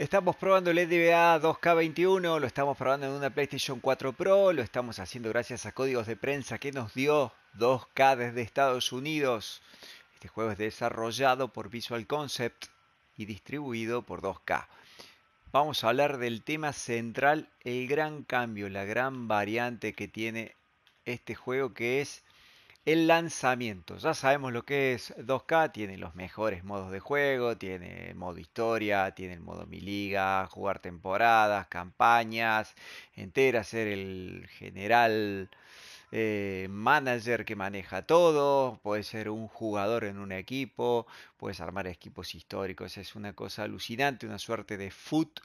Estamos probando el NBA 2K21, lo estamos probando en una PlayStation 4 Pro, lo estamos haciendo gracias a códigos de prensa que nos dio 2K desde Estados Unidos. Este juego es desarrollado por Visual Concept y distribuido por 2K. Vamos a hablar del tema central, el gran cambio, la gran variante que tiene este juego que es el lanzamiento, ya sabemos lo que es 2K, tiene los mejores modos de juego, tiene modo historia, tiene el modo mi liga, jugar temporadas, campañas, entera, ser el general eh, manager que maneja todo, puede ser un jugador en un equipo, puedes armar equipos históricos, es una cosa alucinante, una suerte de foot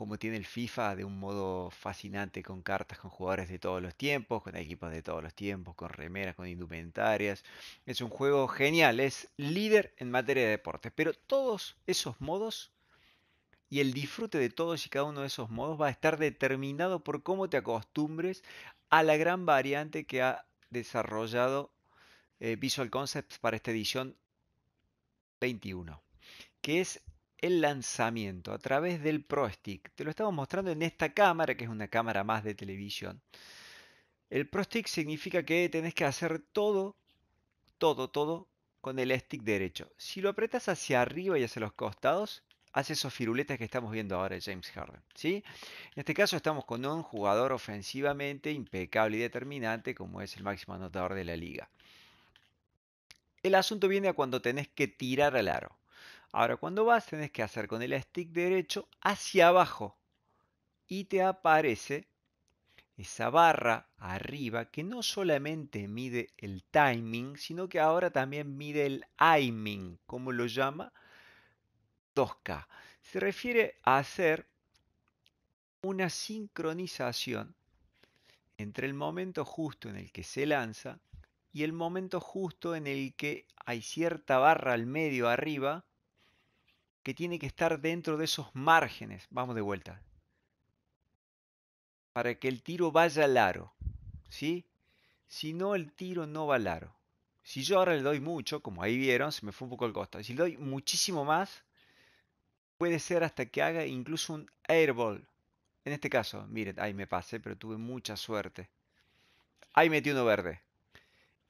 como tiene el FIFA de un modo fascinante con cartas, con jugadores de todos los tiempos, con equipos de todos los tiempos, con remeras, con indumentarias. Es un juego genial, es líder en materia de deportes, pero todos esos modos y el disfrute de todos y cada uno de esos modos va a estar determinado por cómo te acostumbres a la gran variante que ha desarrollado eh, Visual Concepts para esta edición 21, que es el lanzamiento a través del Pro Stick. Te lo estamos mostrando en esta cámara, que es una cámara más de televisión. El Pro Stick significa que tenés que hacer todo, todo, todo con el stick derecho. Si lo apretas hacia arriba y hacia los costados, hace esos firuletas que estamos viendo ahora de James Harden. ¿sí? En este caso estamos con un jugador ofensivamente impecable y determinante como es el máximo anotador de la liga. El asunto viene a cuando tenés que tirar al aro. Ahora cuando vas tenés que hacer con el stick derecho hacia abajo y te aparece esa barra arriba que no solamente mide el timing, sino que ahora también mide el aiming, como lo llama 2K. Se refiere a hacer una sincronización entre el momento justo en el que se lanza y el momento justo en el que hay cierta barra al medio arriba que tiene que estar dentro de esos márgenes. Vamos de vuelta. Para que el tiro vaya al aro. ¿Sí? Si no, el tiro no va al aro. Si yo ahora le doy mucho, como ahí vieron, se me fue un poco el costo. Si le doy muchísimo más, puede ser hasta que haga incluso un airball. En este caso, miren, ahí me pasé, pero tuve mucha suerte. Ahí metí uno verde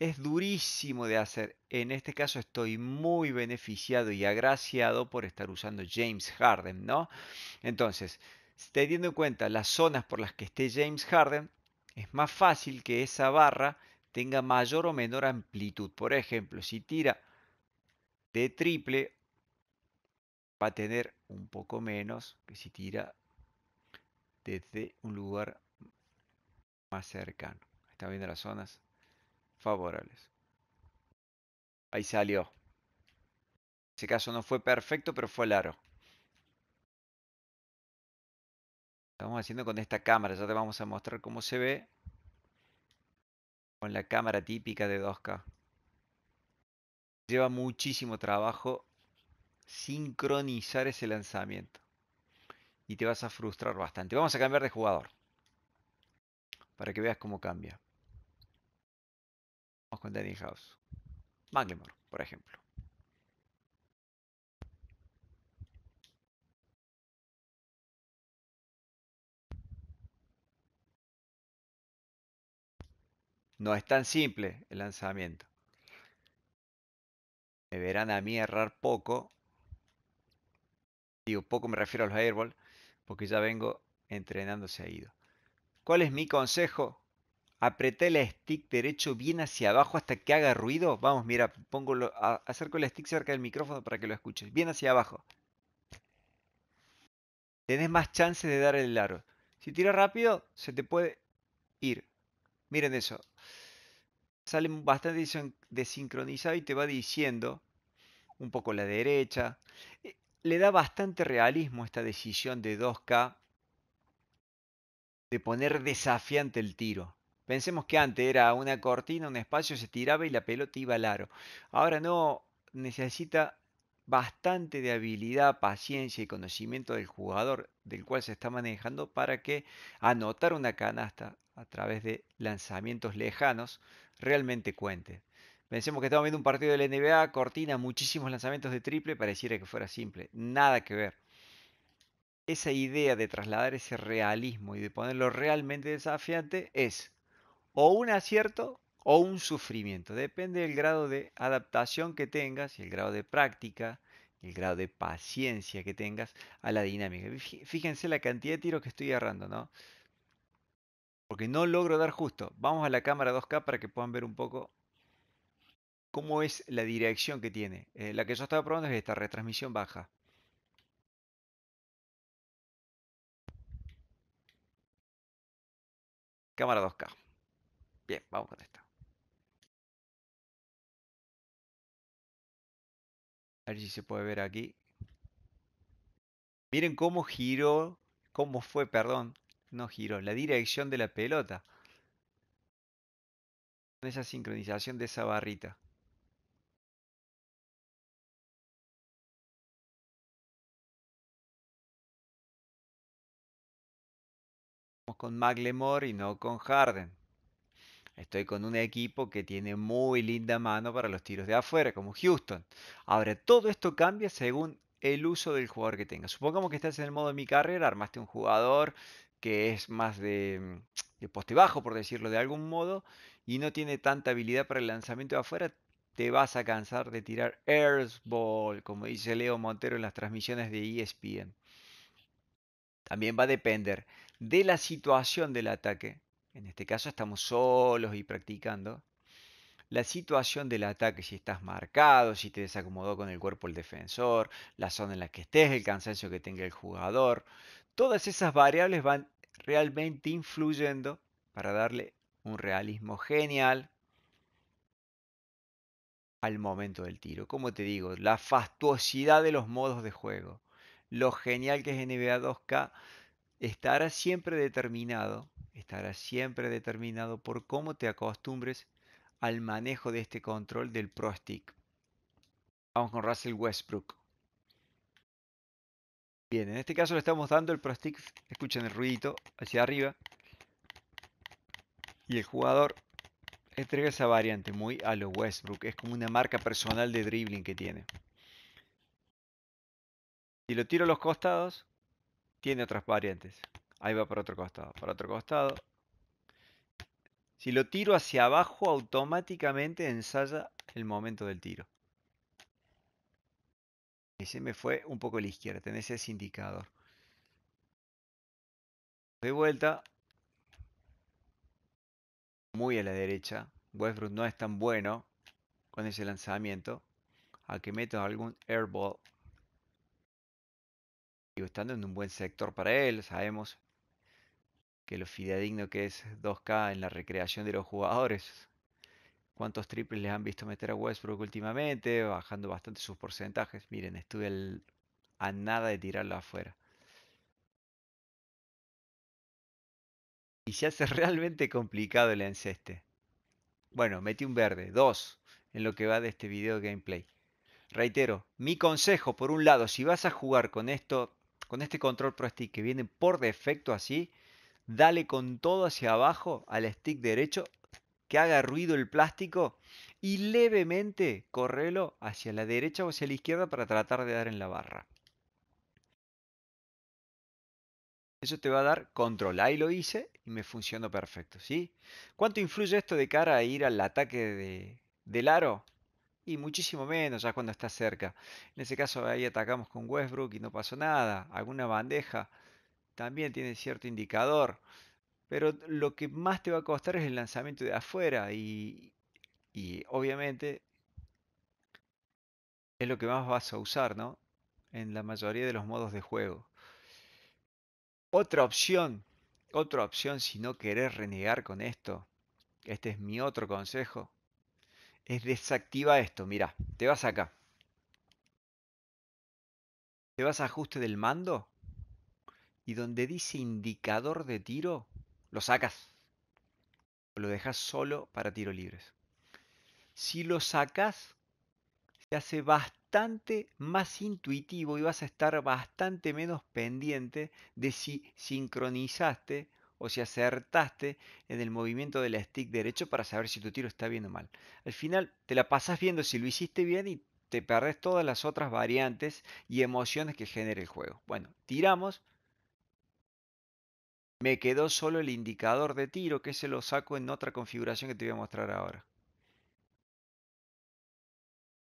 es durísimo de hacer. En este caso estoy muy beneficiado y agraciado por estar usando James Harden, ¿no? Entonces, teniendo en cuenta las zonas por las que esté James Harden, es más fácil que esa barra tenga mayor o menor amplitud. Por ejemplo, si tira de triple, va a tener un poco menos que si tira desde un lugar más cercano. está viendo las zonas? favorables. Ahí salió. En ese caso no fue perfecto, pero fue largo. Estamos haciendo con esta cámara. Ya te vamos a mostrar cómo se ve. Con la cámara típica de 2K. Lleva muchísimo trabajo sincronizar ese lanzamiento. Y te vas a frustrar bastante. Vamos a cambiar de jugador. Para que veas cómo cambia con Danny House. Manglemore, por ejemplo. No es tan simple el lanzamiento. Me verán a mí errar poco. Digo, poco me refiero a los airball, porque ya vengo entrenando ido. ¿Cuál es mi consejo? apreté el stick derecho bien hacia abajo hasta que haga ruido. Vamos, mira, pongo acerco el stick cerca del micrófono para que lo escuches. Bien hacia abajo. Tenés más chances de dar el aro. Si tiras rápido, se te puede ir. Miren eso. Sale bastante desincronizado y te va diciendo un poco la derecha. Eh, le da bastante realismo esta decisión de 2K de poner desafiante el tiro. Pensemos que antes era una cortina, un espacio, se tiraba y la pelota iba al aro. Ahora no, necesita bastante de habilidad, paciencia y conocimiento del jugador del cual se está manejando para que anotar una canasta a través de lanzamientos lejanos realmente cuente. Pensemos que estamos viendo un partido de la NBA, cortina, muchísimos lanzamientos de triple, pareciera que fuera simple, nada que ver. Esa idea de trasladar ese realismo y de ponerlo realmente desafiante es o un acierto o un sufrimiento. Depende del grado de adaptación que tengas el grado de práctica el grado de paciencia que tengas a la dinámica. Fíjense la cantidad de tiros que estoy agarrando, ¿no? Porque no logro dar justo. Vamos a la cámara 2K para que puedan ver un poco cómo es la dirección que tiene. Eh, la que yo estaba probando es esta, retransmisión baja. Cámara 2K. Bien, vamos con esto. A ver si se puede ver aquí. Miren cómo giró, cómo fue, perdón, no giró, la dirección de la pelota. Con Esa sincronización de esa barrita. con Maglemore y no con Harden. Estoy con un equipo que tiene muy linda mano para los tiros de afuera, como Houston. Ahora, todo esto cambia según el uso del jugador que tengas. Supongamos que estás en el modo de mi carrera, armaste un jugador que es más mm, de, poste bajo, por decirlo de algún modo, y no tiene tanta habilidad para el lanzamiento de afuera, te vas a cansar de tirar ball, como dice Leo Montero en las transmisiones de ESPN. También va a depender de la situación del ataque, en este caso estamos solos y practicando, la situación del ataque, si estás marcado, si te desacomodó con el cuerpo el defensor, la zona en la que estés, el cansancio que tenga el jugador, todas esas variables van realmente influyendo para darle un realismo genial al momento del tiro. Como te digo, la fastuosidad de los modos de juego, lo genial que es NBA 2K, estará siempre determinado estará siempre determinado por cómo te acostumbres al manejo de este control del Pro Stick. Vamos con Russell Westbrook. Bien, en este caso le estamos dando el Pro Stick, escuchen el ruidito hacia arriba. Y el jugador entrega esa variante muy a lo Westbrook. Es como una marca personal de dribbling que tiene. Si lo tiro a los costados, tiene otras variantes. Ahí va para otro costado, para otro costado. Si lo tiro hacia abajo, automáticamente ensaya el momento del tiro. Ese me fue un poco a la izquierda, tenés ese indicador. De vuelta. Muy a la derecha. Westbrook no es tan bueno con ese lanzamiento. A que meto algún airball. Y estando en un buen sector para él, sabemos que lo fidedigno que es 2K en la recreación de los jugadores. ¿Cuántos triples les han visto meter a Westbrook últimamente? Bajando bastante sus porcentajes. Miren, estuve a nada de tirarlo afuera. Y se hace realmente complicado el enceste. Bueno, metí un verde, dos, en lo que va de este video gameplay. Reitero, mi consejo, por un lado, si vas a jugar con esto, con este control Pro Stick que viene por defecto así, dale con todo hacia abajo al stick derecho, que haga ruido el plástico y levemente correlo hacia la derecha o hacia la izquierda para tratar de dar en la barra. Eso te va a dar control. Ahí lo hice y me funcionó perfecto. ¿sí? ¿Cuánto influye esto de cara a ir al ataque de, del aro? Y muchísimo menos ya cuando está cerca. En ese caso ahí atacamos con Westbrook y no pasó nada. Alguna bandeja también tiene cierto indicador. Pero lo que más te va a costar es el lanzamiento de afuera y, obviamente es lo que más vas a usar, ¿no? En la mayoría de los modos de juego. Otra opción, otra opción si no querés renegar con esto, este es mi otro consejo, es desactiva esto. Mira, te vas acá. Te vas a ajuste del mando y donde dice indicador de tiro, lo sacas. Lo dejas solo para tiros libres. Si lo sacas, se hace bastante más intuitivo y vas a estar bastante menos pendiente de si sincronizaste o si acertaste en el movimiento del stick derecho para saber si tu tiro está bien o mal. Al final te la pasas viendo si lo hiciste bien y te perdés todas las otras variantes y emociones que genera el juego. Bueno, tiramos me quedó solo el indicador de tiro que se lo saco en otra configuración que te voy a mostrar ahora.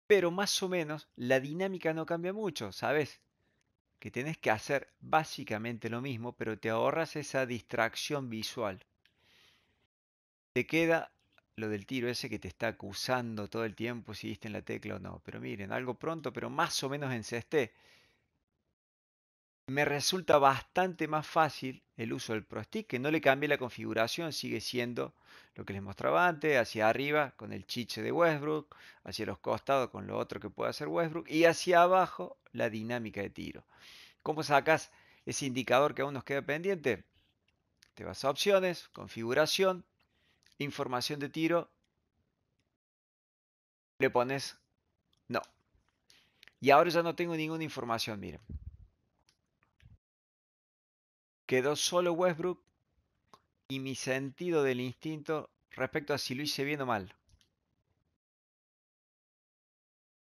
Pero más o menos la dinámica no cambia mucho, ¿sabes? Que tenés que hacer básicamente lo mismo, pero te ahorras esa distracción visual. Te queda lo del tiro ese que te está acusando todo el tiempo si diste en la tecla o no. Pero miren, algo pronto, pero más o menos en encesté me resulta bastante más fácil el uso del ProStick, que no le cambie la configuración, sigue siendo lo que les mostraba antes, hacia arriba con el chiche de Westbrook, hacia los costados con lo otro que puede hacer Westbrook y hacia abajo la dinámica de tiro. ¿Cómo sacas ese indicador que aún nos queda pendiente? Te vas a opciones, configuración, información de tiro, le pones no. Y ahora ya no tengo ninguna información, miren. Quedó solo Westbrook y mi sentido del instinto respecto a si lo hice bien o mal.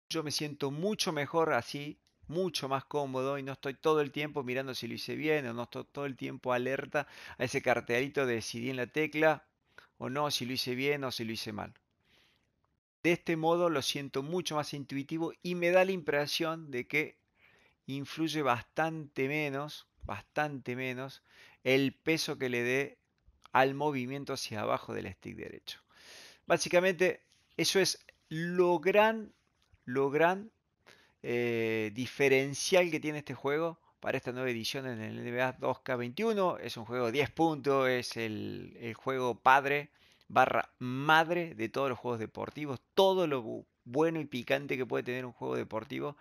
Yo me siento mucho mejor así, mucho más cómodo y no estoy todo el tiempo mirando si lo hice bien o no estoy todo el tiempo alerta a ese cartelito de si di en la tecla o no, si lo hice bien o si lo hice mal. De este modo lo siento mucho más intuitivo y me da la impresión de que influye bastante menos bastante menos, el peso que le dé al movimiento hacia abajo del stick derecho. Básicamente, eso es lo gran, lo gran eh, diferencial que tiene este juego para esta nueva edición en el NBA 2K21. Es un juego 10 puntos, es el, el juego padre barra madre de todos los juegos deportivos. Todo lo bueno y picante que puede tener un juego deportivo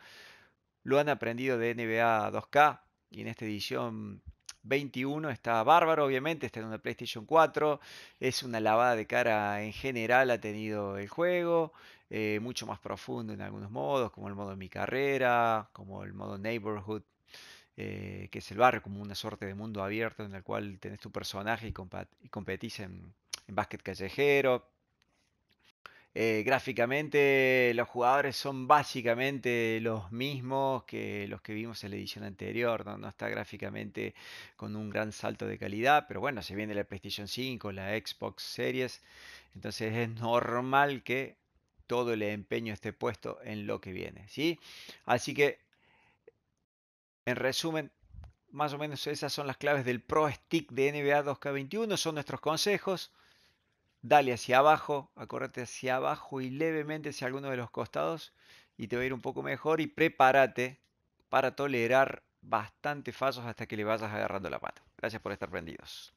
lo han aprendido de NBA 2K y en esta edición 21 está bárbaro, obviamente, está en una PlayStation 4. Es una lavada de cara en general, ha tenido el juego. Eh, mucho más profundo en algunos modos, como el modo Mi Carrera, como el modo Neighborhood, eh, que es el barrio, como una suerte de mundo abierto en el cual tenés tu personaje y, y competís en, en básquet callejero. Eh, gráficamente los jugadores son básicamente los mismos que los que vimos en la edición anterior, ¿no? está gráficamente con un gran salto de calidad, pero bueno, se viene la PlayStation 5, la Xbox Series, entonces es normal que todo el empeño esté puesto en lo que viene, ¿sí? Así que, en resumen, más o menos esas son las claves del Pro Stick de NBA 2K21, son nuestros consejos dale hacia abajo, acórrate hacia abajo y levemente hacia alguno de los costados y te va a ir un poco mejor y prepárate para tolerar bastante falsos hasta que le vayas agarrando la pata. Gracias por estar prendidos.